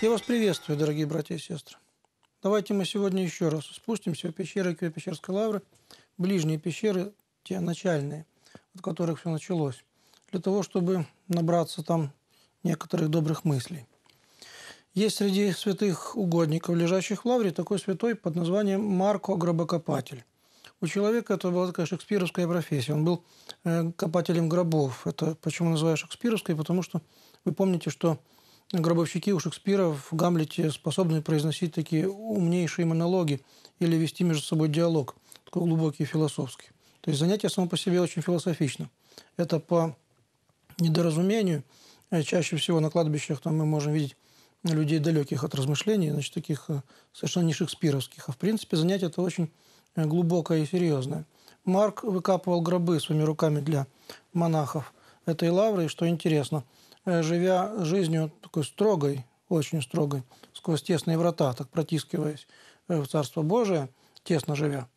Я вас приветствую, дорогие братья и сестры. Давайте мы сегодня еще раз спустимся в пещеры Киево-Пещерской лавры, ближние пещеры, те начальные, от которых все началось, для того, чтобы набраться там некоторых добрых мыслей. Есть среди святых угодников, лежащих в лавре, такой святой под названием Марко Гробокопатель. У человека это была такая шекспировская профессия. Он был э, копателем гробов. Это почему называю шекспировской? Потому что вы помните, что Гробовщики у Шекспира в Гамлете способны произносить такие умнейшие монологи или вести между собой диалог, такой глубокий философский. То есть занятие само по себе очень философично. Это по недоразумению. Э, чаще всего на кладбищах там мы можем видеть людей далеких от размышлений, значит, таких э, совершенно не шекспировских. А в принципе занятие это очень э, глубокое и серьезное. Марк выкапывал гробы своими руками для монахов. этой лавры, и что интересно – Э, живя жизнью такой строгой, очень строгой, сквозь тесные врата, так протискиваясь э, в Царство Божие, тесно живя,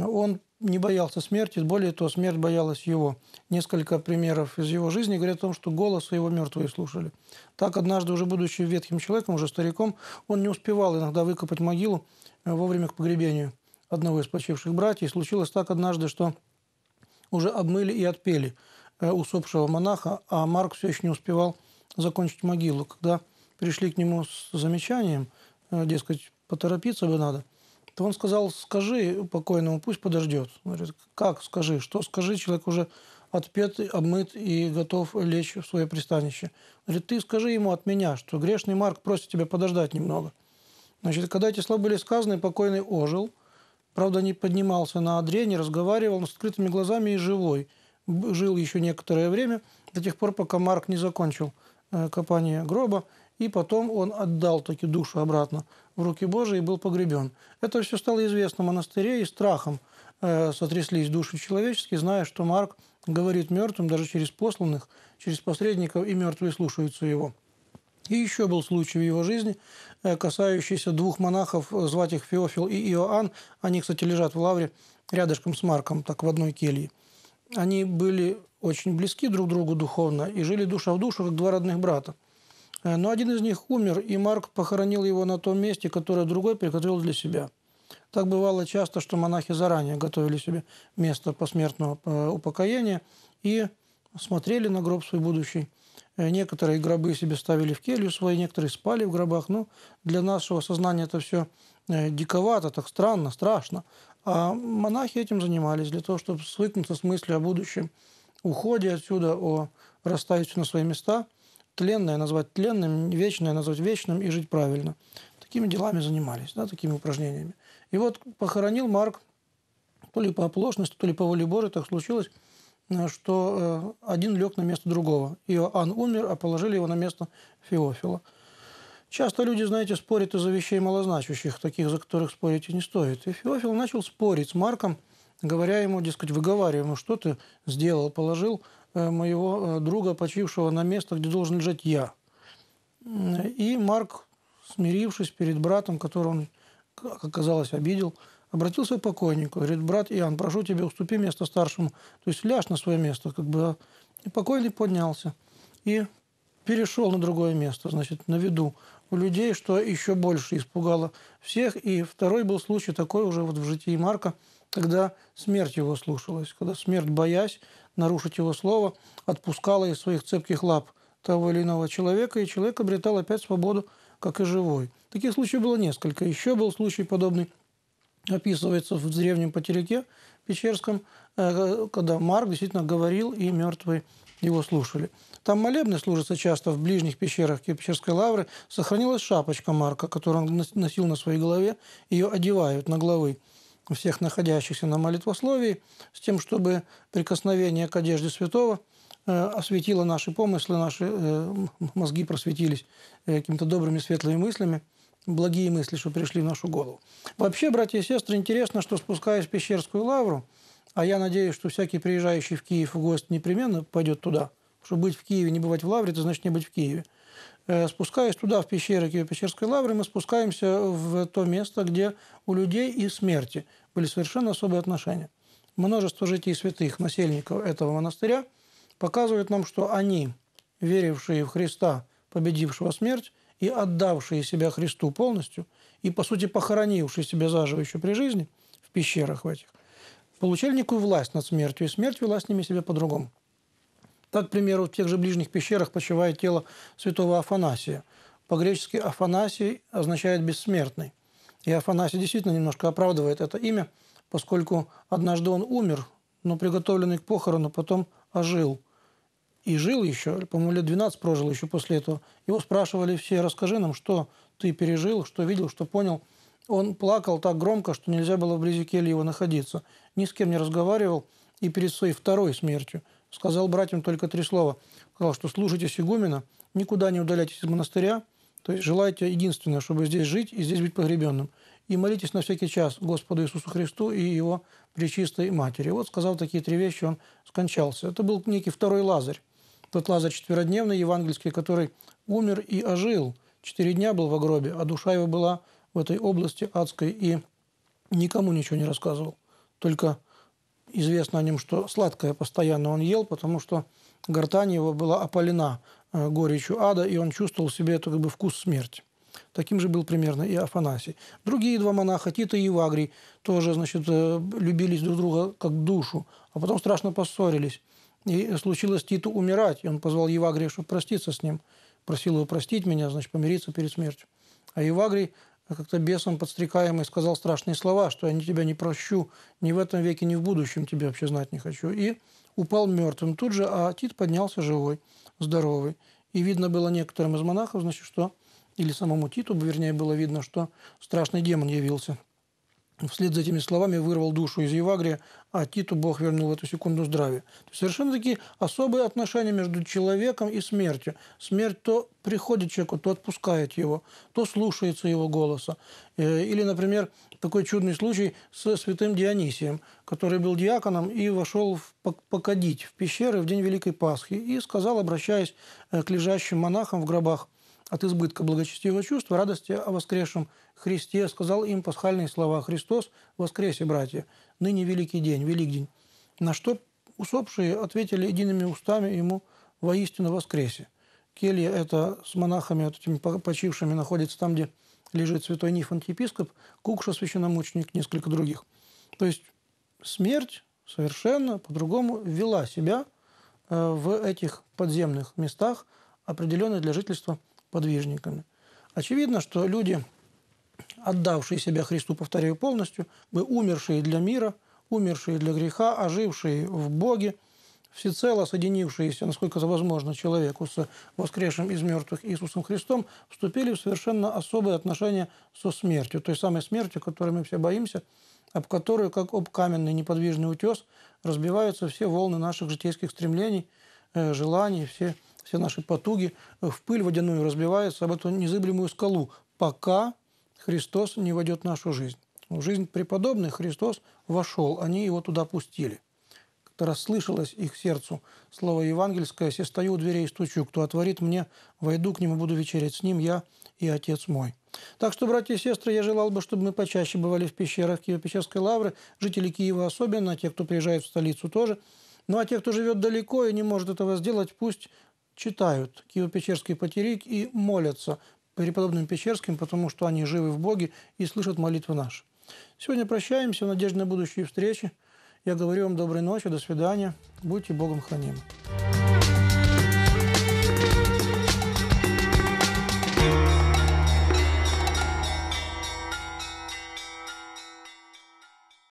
он не боялся смерти, более того, смерть боялась его. Несколько примеров из его жизни говорят о том, что голос его мертвые слушали. Так однажды, уже будучи ветхим человеком, уже стариком, он не успевал иногда выкопать могилу э, вовремя к погребению одного из почивших братьев. И случилось так однажды, что уже обмыли и отпели Э, усопшего монаха, а Марк все еще не успевал закончить могилу. Когда пришли к нему с замечанием, э, дескать, поторопиться бы надо, то он сказал, скажи покойному, пусть подождет. Он говорит, как скажи, что скажи, человек уже отпет, обмыт и готов лечь в свое пристанище. Он говорит, ты скажи ему от меня, что грешный Марк просит тебя подождать немного. Значит, когда эти слова были сказаны, покойный ожил, правда, не поднимался на одре, не разговаривал, но с открытыми глазами и живой – жил еще некоторое время, до тех пор, пока Марк не закончил э, копание гроба, и потом он отдал таки душу обратно в руки Божии и был погребен. Это все стало известно в монастыре, и страхом э, сотряслись души человеческие, зная, что Марк говорит мертвым даже через посланных, через посредников, и мертвые слушаются его. И еще был случай в его жизни, э, касающийся двух монахов, звать их Феофил и Иоанн. Они, кстати, лежат в лавре рядышком с Марком, так в одной келье. Они были очень близки друг другу духовно и жили душа в душу, как два родных брата. Э, но один из них умер, и Марк похоронил его на том месте, которое другой приготовил для себя. Так бывало часто, что монахи заранее готовили себе место посмертного э, упокоения и смотрели на гроб свой будущий. Э, некоторые гробы себе ставили в келью свои, некоторые спали в гробах. Но ну, для нашего сознания это все диковато, так странно, страшно. А монахи этим занимались для того, чтобы свыкнуться с мыслью о будущем, уходе отсюда, о расставить на свои места, тленное назвать тленным, вечное назвать вечным и жить правильно. Такими делами занимались, да, такими упражнениями. И вот похоронил Марк, то ли по оплошности, то ли по воле Божьей так случилось, э, что э, один лег на место другого. Иоанн умер, а положили его на место Феофила – Часто люди, знаете, спорят из-за вещей малозначащих, таких, за которых спорить и не стоит. И Феофил начал спорить с Марком, говоря ему, дескать, выговаривая ему, ну что ты сделал, положил э, моего э, друга, почившего на место, где должен лежать я. И Марк, смирившись перед братом, которого он, как оказалось, обидел, обратился к покойнику. Говорит, брат Иоанн, прошу тебя, уступи место старшему. То есть ляж на свое место. Как бы. А». И покойник поднялся и перешел на другое место, значит, на виду у людей, что еще больше испугало всех. И второй был случай такой уже вот в житии Марка, когда смерть его слушалась, когда смерть, боясь нарушить его слово, отпускала из своих цепких лап того или иного человека, и человек обретал опять свободу, как и живой. Таких случаев было несколько. Еще был случай подобный, описывается в древнем потеряке Печерском, э, когда Марк действительно говорил, и мертвый его слушали. Там молебны служатся часто в ближних пещерах Кипчерской лавры. Сохранилась шапочка Марка, которую он носил на своей голове. Ее одевают на головы всех находящихся на молитвословии с тем, чтобы прикосновение к одежде святого э, осветило наши помыслы, наши э, мозги просветились э, какими-то добрыми, светлыми мыслями благие мысли, что пришли в нашу голову. Вообще, братья и сестры, интересно, что спускаясь в Пещерскую лавру, а я надеюсь, что всякий приезжающий в Киев в ГОСТ непременно пойдет туда. Чтобы быть в Киеве, не бывать в Лавре, это значит не быть в Киеве. Э, спускаясь туда, в пещеры Киево-Печерской лавры, мы спускаемся в то место, где у людей и смерти были совершенно особые отношения. Множество житий святых, насельников этого монастыря, показывают нам, что они, верившие в Христа, победившего смерть, и отдавшие себя Христу полностью, и, по сути, похоронившие себя заживо еще при жизни в пещерах в этих – получили некую власть над смертью, и смерть вела с ними себя по-другому. Так, к примеру, в тех же ближних пещерах почивает тело святого Афанасия. По-гречески Афанасий означает «бессмертный». И Афанасий действительно немножко оправдывает это имя, поскольку однажды он умер, но приготовленный к похорону потом ожил. И жил еще, по-моему, лет 12 прожил еще после этого. Его спрашивали все, расскажи нам, что ты пережил, что видел, что понял. Он плакал так громко, что нельзя было вблизи кельи его находиться ни с кем не разговаривал, и перед своей второй смертью сказал братьям только три слова. Сказал, что слушайте игумена, никуда не удаляйтесь из монастыря, то есть желайте единственное, чтобы здесь жить и здесь быть погребенным. И молитесь на всякий час Господу Иисусу Христу и Его Пречистой Матери. Вот сказал такие три вещи, он скончался. Это был некий второй Лазарь. Тот Лазарь четверодневный, евангельский, который умер и ожил. Четыре дня был в гробе, а душа его была в этой области адской и никому ничего не рассказывал. Только известно о нем, что сладкое постоянно он ел, потому что гортань его была опалена э, горечью ада, и он чувствовал в себе эту как бы, вкус смерти. Таким же был примерно и Афанасий. Другие два монаха, Тита и Евагрий тоже значит, э, любились друг друга как душу, а потом страшно поссорились. И случилось Титу умирать, и он позвал Евагрия, чтобы проститься с ним. Просил его простить меня, значит, помириться перед смертью. А Евагрий а как-то бесом подстрекаемый сказал страшные слова, что я тебя не прощу, ни в этом веке, ни в будущем тебя вообще знать не хочу. И упал мертвым тут же, а Тит поднялся живой, здоровый. И видно было некоторым из монахов, значит, что, или самому Титу, вернее, было видно, что страшный демон явился вслед за этими словами вырвал душу из Евагрия, а Титу Бог вернул в эту секунду здравие. То есть совершенно такие особые отношения между человеком и смертью. Смерть то приходит человеку, то отпускает его, то слушается его голоса. Э, или, например, такой чудный случай с святым Дионисием, который был диаконом и вошел в покадить в пещеры в день Великой Пасхи и сказал, обращаясь э, к лежащим монахам в гробах – от избытка благочестивого чувства, радости о воскресшем Христе, сказал им пасхальные слова «Христос, воскресе, братья! Ныне великий день, велик день!» На что усопшие ответили едиными устами ему «Воистину воскресе!» Келья – это с монахами, вот этими почившими, находится там, где лежит святой Нифон епископ, Кукша – священномученик, несколько других. То есть смерть совершенно по-другому вела себя э, в этих подземных местах, определенных для жительства подвижниками. Очевидно, что люди, отдавшие себя Христу, повторяю полностью, мы умершие для мира, умершие для греха, ожившие в Боге, всецело соединившиеся, насколько это возможно, человеку с воскресшим из мертвых Иисусом Христом, вступили в совершенно особые отношения со смертью, той самой смертью, которой мы все боимся, об которую, как об каменный неподвижный утес, разбиваются все волны наших житейских стремлений, э, желаний, все все наши потуги в пыль водяную разбиваются об эту незыблемую скалу, пока Христос не войдет в нашу жизнь. В ну, жизнь преподобных Христос вошел, они его туда пустили. Как-то расслышалось их сердцу слово евангельское «Се стою у дверей и стучу, кто отворит мне, войду к нему, буду вечерять с ним, я и Отец мой». Так что, братья и сестры, я желал бы, чтобы мы почаще бывали в пещерах Киево-Печерской лавры, жители Киева особенно, а те, кто приезжает в столицу тоже. Ну а те, кто живет далеко и не может этого сделать, пусть читают Киево-Печерский потерик и молятся преподобным Печерским, потому что они живы в Боге и слышат молитвы наши. Сегодня прощаемся в надежде на будущие встречи. Я говорю вам доброй ночи, до свидания. Будьте Богом хранимы.